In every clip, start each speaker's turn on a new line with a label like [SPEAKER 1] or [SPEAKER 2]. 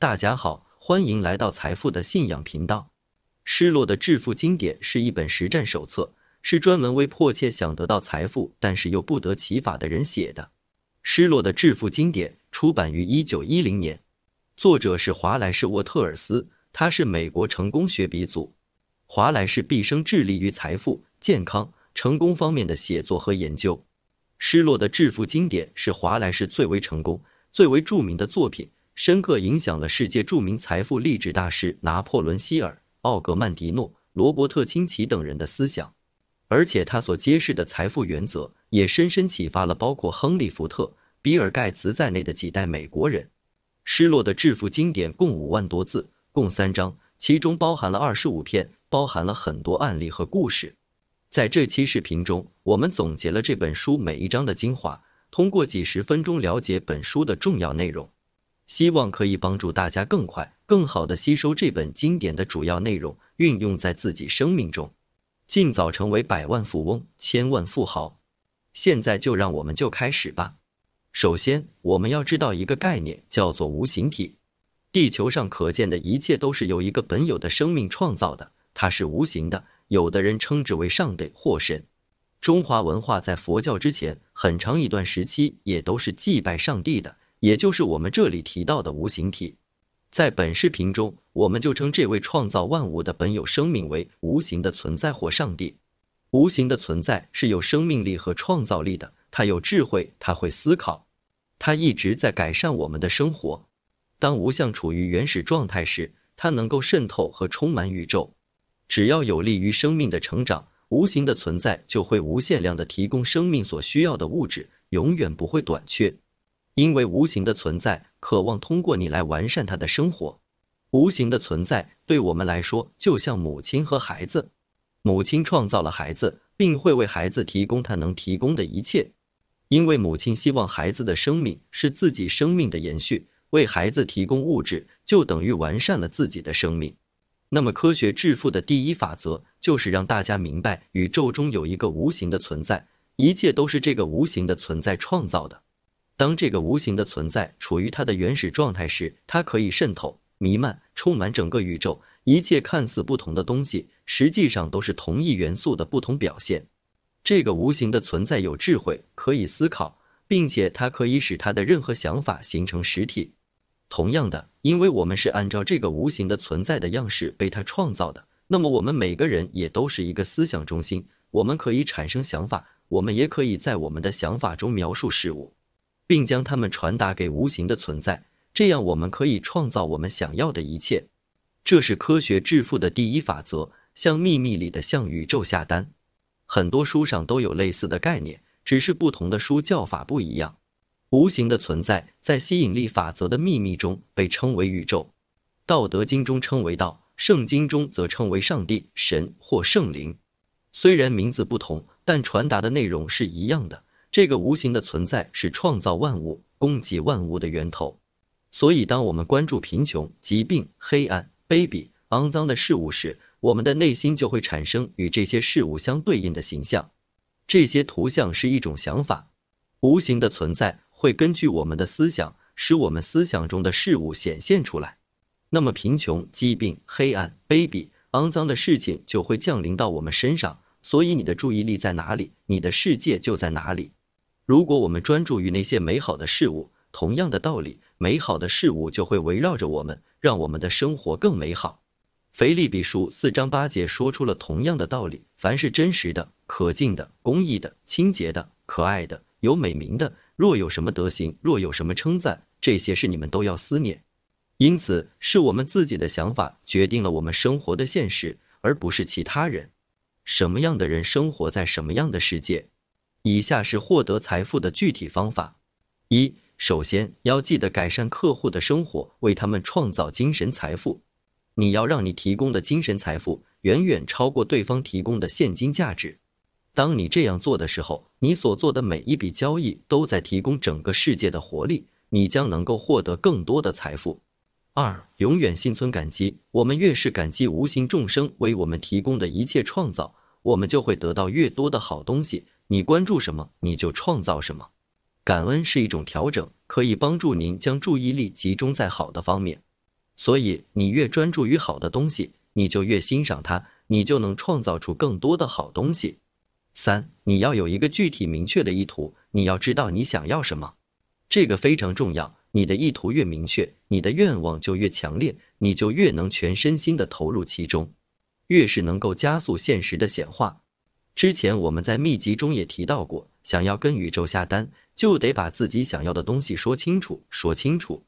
[SPEAKER 1] 大家好，欢迎来到财富的信仰频道。《失落的致富经典》是一本实战手册，是专门为迫切想得到财富但是又不得其法的人写的。《失落的致富经典》出版于一九一零年，作者是华莱士·沃特尔斯，他是美国成功学鼻祖。华莱士毕生致力于财富、健康、成功方面的写作和研究，《失落的致富经典》是华莱士最为成功、最为著名的作品。深刻影响了世界著名财富励志大师拿破仑·希尔、奥格曼迪诺、罗伯特·清崎等人的思想，而且他所揭示的财富原则也深深启发了包括亨利·福特、比尔·盖茨在内的几代美国人。《失落的致富经典》共五万多字，共三章，其中包含了二十五篇，包含了很多案例和故事。在这期视频中，我们总结了这本书每一章的精华，通过几十分钟了解本书的重要内容。希望可以帮助大家更快、更好的吸收这本经典的主要内容，运用在自己生命中，尽早成为百万富翁、千万富豪。现在就让我们就开始吧。首先，我们要知道一个概念，叫做无形体。地球上可见的一切都是由一个本有的生命创造的，它是无形的。有的人称之为上帝或神。中华文化在佛教之前很长一段时期也都是祭拜上帝的。也就是我们这里提到的无形体，在本视频中，我们就称这位创造万物的本有生命为无形的存在或上帝。无形的存在是有生命力和创造力的，它有智慧，它会思考，它一直在改善我们的生活。当无相处于原始状态时，它能够渗透和充满宇宙。只要有利于生命的成长，无形的存在就会无限量地提供生命所需要的物质，永远不会短缺。因为无形的存在渴望通过你来完善他的生活，无形的存在对我们来说就像母亲和孩子，母亲创造了孩子，并会为孩子提供他能提供的一切，因为母亲希望孩子的生命是自己生命的延续，为孩子提供物质就等于完善了自己的生命。那么，科学致富的第一法则就是让大家明白，宇宙中有一个无形的存在，一切都是这个无形的存在创造的。当这个无形的存在处于它的原始状态时，它可以渗透、弥漫、充满整个宇宙。一切看似不同的东西，实际上都是同一元素的不同表现。这个无形的存在有智慧，可以思考，并且它可以使它的任何想法形成实体。同样的，因为我们是按照这个无形的存在的样式被它创造的，那么我们每个人也都是一个思想中心。我们可以产生想法，我们也可以在我们的想法中描述事物。并将它们传达给无形的存在，这样我们可以创造我们想要的一切。这是科学致富的第一法则。像秘密里的“向宇宙下单”，很多书上都有类似的概念，只是不同的书叫法不一样。无形的存在在吸引力法则的秘密中被称为宇宙，《道德经》中称为道，《圣经》中则称为上帝、神或圣灵。虽然名字不同，但传达的内容是一样的。这个无形的存在是创造万物、供给万物的源头。所以，当我们关注贫穷、疾病、黑暗、卑鄙、肮脏的事物时，我们的内心就会产生与这些事物相对应的形象。这些图像是一种想法。无形的存在会根据我们的思想，使我们思想中的事物显现出来。那么，贫穷、疾病、黑暗、卑鄙、肮脏的事情就会降临到我们身上。所以，你的注意力在哪里，你的世界就在哪里。如果我们专注于那些美好的事物，同样的道理，美好的事物就会围绕着我们，让我们的生活更美好。《腓力比书》四章八节说出了同样的道理：凡是真实的、可敬的、公义的、清洁的、可爱的、有美名的，若有什么德行，若有什么称赞，这些事你们都要思念。因此，是我们自己的想法决定了我们生活的现实，而不是其他人。什么样的人生活在什么样的世界。以下是获得财富的具体方法：一、首先要记得改善客户的生活，为他们创造精神财富。你要让你提供的精神财富远远超过对方提供的现金价值。当你这样做的时候，你所做的每一笔交易都在提供整个世界的活力，你将能够获得更多的财富。二、永远心存感激。我们越是感激无形众生为我们提供的一切创造，我们就会得到越多的好东西。你关注什么，你就创造什么。感恩是一种调整，可以帮助您将注意力集中在好的方面。所以，你越专注于好的东西，你就越欣赏它，你就能创造出更多的好东西。三，你要有一个具体明确的意图，你要知道你想要什么，这个非常重要。你的意图越明确，你的愿望就越强烈，你就越能全身心的投入其中，越是能够加速现实的显化。之前我们在秘籍中也提到过，想要跟宇宙下单，就得把自己想要的东西说清楚。说清楚。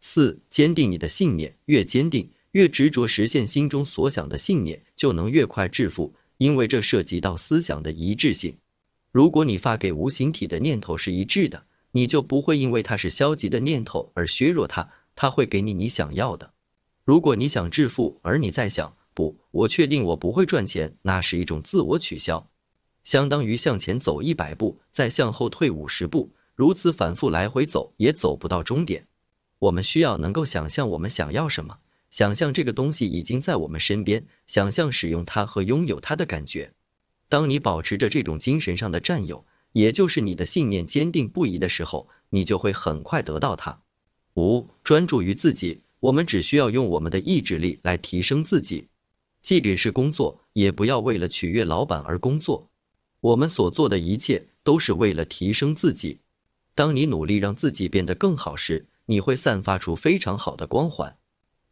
[SPEAKER 1] 四、坚定你的信念，越坚定，越执着，实现心中所想的信念，就能越快致富，因为这涉及到思想的一致性。如果你发给无形体的念头是一致的，你就不会因为它是消极的念头而削弱它，它会给你你想要的。如果你想致富，而你在想。五，我确定我不会赚钱，那是一种自我取消，相当于向前走一百步，再向后退五十步，如此反复来回走，也走不到终点。我们需要能够想象我们想要什么，想象这个东西已经在我们身边，想象使用它和拥有它的感觉。当你保持着这种精神上的占有，也就是你的信念坚定不移的时候，你就会很快得到它。五，专注于自己，我们只需要用我们的意志力来提升自己。即使是工作，也不要为了取悦老板而工作。我们所做的一切都是为了提升自己。当你努力让自己变得更好时，你会散发出非常好的光环。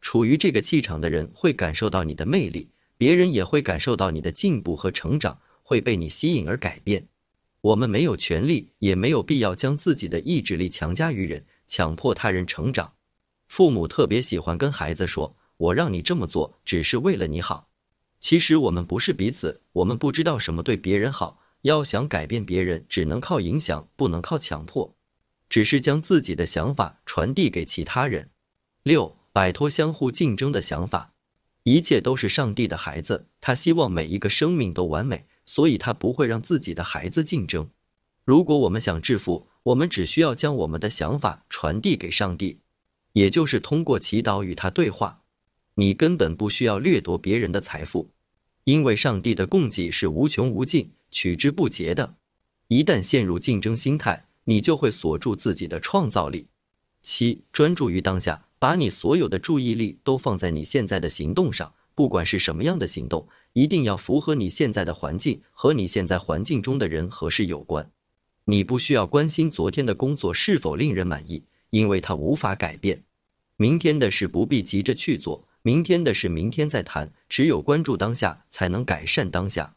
[SPEAKER 1] 处于这个气场的人会感受到你的魅力，别人也会感受到你的进步和成长，会被你吸引而改变。我们没有权利，也没有必要将自己的意志力强加于人，强迫他人成长。父母特别喜欢跟孩子说。我让你这么做，只是为了你好。其实我们不是彼此，我们不知道什么对别人好。要想改变别人，只能靠影响，不能靠强迫。只是将自己的想法传递给其他人。六，摆脱相互竞争的想法。一切都是上帝的孩子，他希望每一个生命都完美，所以他不会让自己的孩子竞争。如果我们想致富，我们只需要将我们的想法传递给上帝，也就是通过祈祷与他对话。你根本不需要掠夺别人的财富，因为上帝的供给是无穷无尽、取之不竭的。一旦陷入竞争心态，你就会锁住自己的创造力。七、专注于当下，把你所有的注意力都放在你现在的行动上，不管是什么样的行动，一定要符合你现在的环境和你现在环境中的人和事有关。你不需要关心昨天的工作是否令人满意，因为它无法改变。明天的事不必急着去做。明天的事明天再谈，只有关注当下，才能改善当下。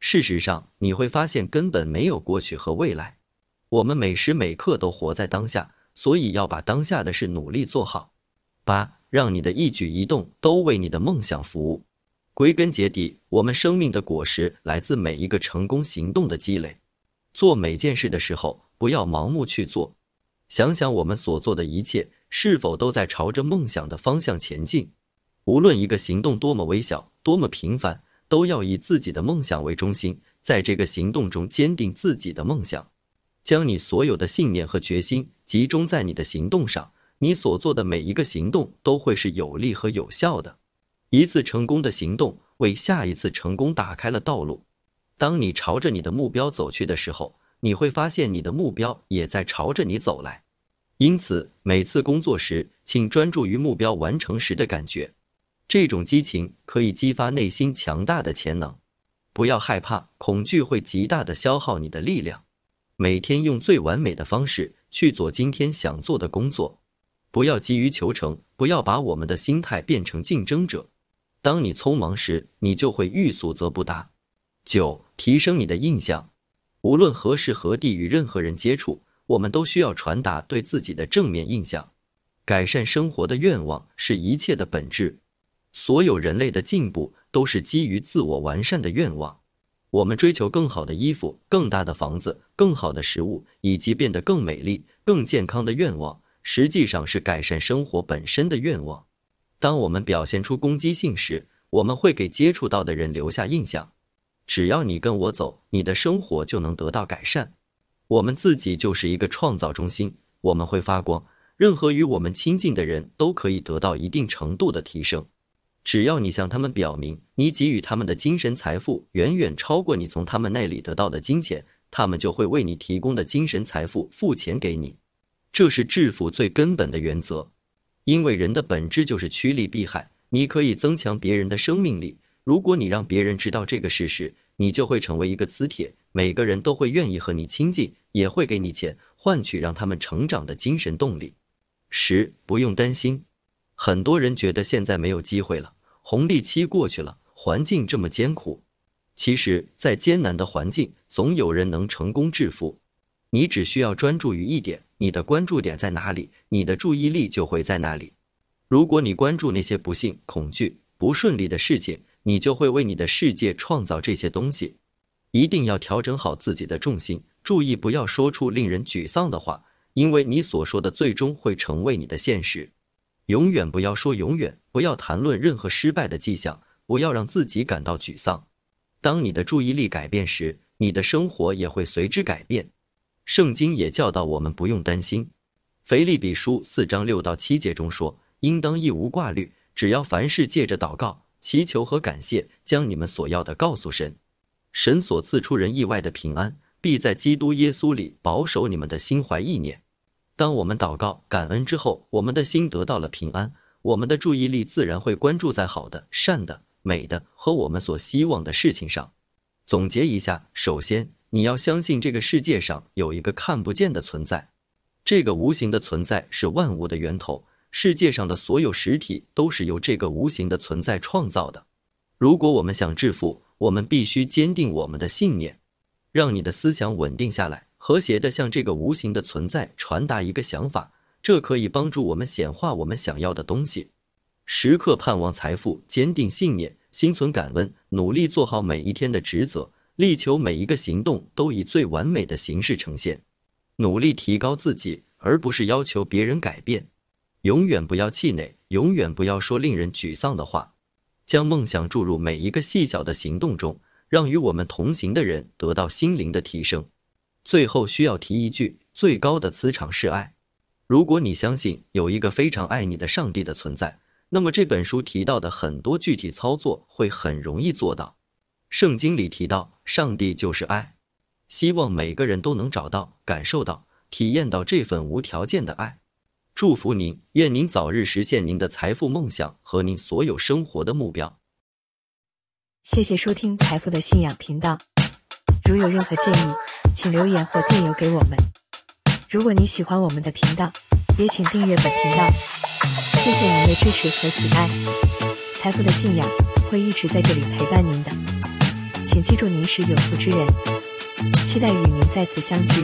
[SPEAKER 1] 事实上，你会发现根本没有过去和未来。我们每时每刻都活在当下，所以要把当下的事努力做好。八，让你的一举一动都为你的梦想服务。归根结底，我们生命的果实来自每一个成功行动的积累。做每件事的时候，不要盲目去做，想想我们所做的一切是否都在朝着梦想的方向前进。无论一个行动多么微小，多么平凡，都要以自己的梦想为中心，在这个行动中坚定自己的梦想，将你所有的信念和决心集中在你的行动上。你所做的每一个行动都会是有利和有效的。一次成功的行动为下一次成功打开了道路。当你朝着你的目标走去的时候，你会发现你的目标也在朝着你走来。因此，每次工作时，请专注于目标完成时的感觉。这种激情可以激发内心强大的潜能。不要害怕恐惧，会极大的消耗你的力量。每天用最完美的方式去做今天想做的工作。不要急于求成，不要把我们的心态变成竞争者。当你匆忙时，你就会欲速则不达。九、提升你的印象。无论何时何地与任何人接触，我们都需要传达对自己的正面印象。改善生活的愿望是一切的本质。所有人类的进步都是基于自我完善的愿望。我们追求更好的衣服、更大的房子、更好的食物，以及变得更美丽、更健康的愿望，实际上是改善生活本身的愿望。当我们表现出攻击性时，我们会给接触到的人留下印象。只要你跟我走，你的生活就能得到改善。我们自己就是一个创造中心，我们会发光。任何与我们亲近的人都可以得到一定程度的提升。只要你向他们表明，你给予他们的精神财富远远超过你从他们那里得到的金钱，他们就会为你提供的精神财富付钱给你。这是致富最根本的原则，因为人的本质就是趋利避害。你可以增强别人的生命力，如果你让别人知道这个事实，你就会成为一个磁铁，每个人都会愿意和你亲近，也会给你钱，换取让他们成长的精神动力。十，不用担心，很多人觉得现在没有机会了。红利期过去了，环境这么艰苦，其实，在艰难的环境，总有人能成功致富。你只需要专注于一点，你的关注点在哪里，你的注意力就会在哪里。如果你关注那些不幸、恐惧、不顺利的事情，你就会为你的世界创造这些东西。一定要调整好自己的重心，注意不要说出令人沮丧的话，因为你所说的最终会成为你的现实。永远不要说，永远不要谈论任何失败的迹象，不要让自己感到沮丧。当你的注意力改变时，你的生活也会随之改变。圣经也教导我们不用担心。腓利比书四章六到七节中说：“应当一无挂虑，只要凡事借着祷告、祈求和感谢，将你们所要的告诉神。神所赐出人意外的平安，必在基督耶稣里保守你们的心怀意念。”当我们祷告、感恩之后，我们的心得到了平安，我们的注意力自然会关注在好的、善的、美的和我们所希望的事情上。总结一下：首先，你要相信这个世界上有一个看不见的存在，这个无形的存在是万物的源头，世界上的所有实体都是由这个无形的存在创造的。如果我们想致富，我们必须坚定我们的信念，让你的思想稳定下来。和谐的向这个无形的存在传达一个想法，这可以帮助我们显化我们想要的东西。时刻盼望财富，坚定信念，心存感恩，努力做好每一天的职责，力求每一个行动都以最完美的形式呈现。努力提高自己，而不是要求别人改变。永远不要气馁，永远不要说令人沮丧的话。将梦想注入每一个细小的行动中，让与我们同行的人得到心灵的提升。最后需要提一句，最高的磁场是爱。如果你相信有一个非常爱你的上帝的存在，那么这本书提到的很多具体操作会很容易做到。圣经里提到，上帝就是爱。希望每个人都能找到、感受到、体验到这份无条件的爱。祝福您，愿您早日实现您的财富梦想和您所有生活的目标。谢谢收听财富的信仰频道。如有任何建议。请留言或电邮给我们。如果你喜欢我们的频道，也请订阅本频道。谢谢您的支持和喜爱。财富的信仰会一直在这里陪伴您的，请记住您是有福之人。期待与您再次相聚。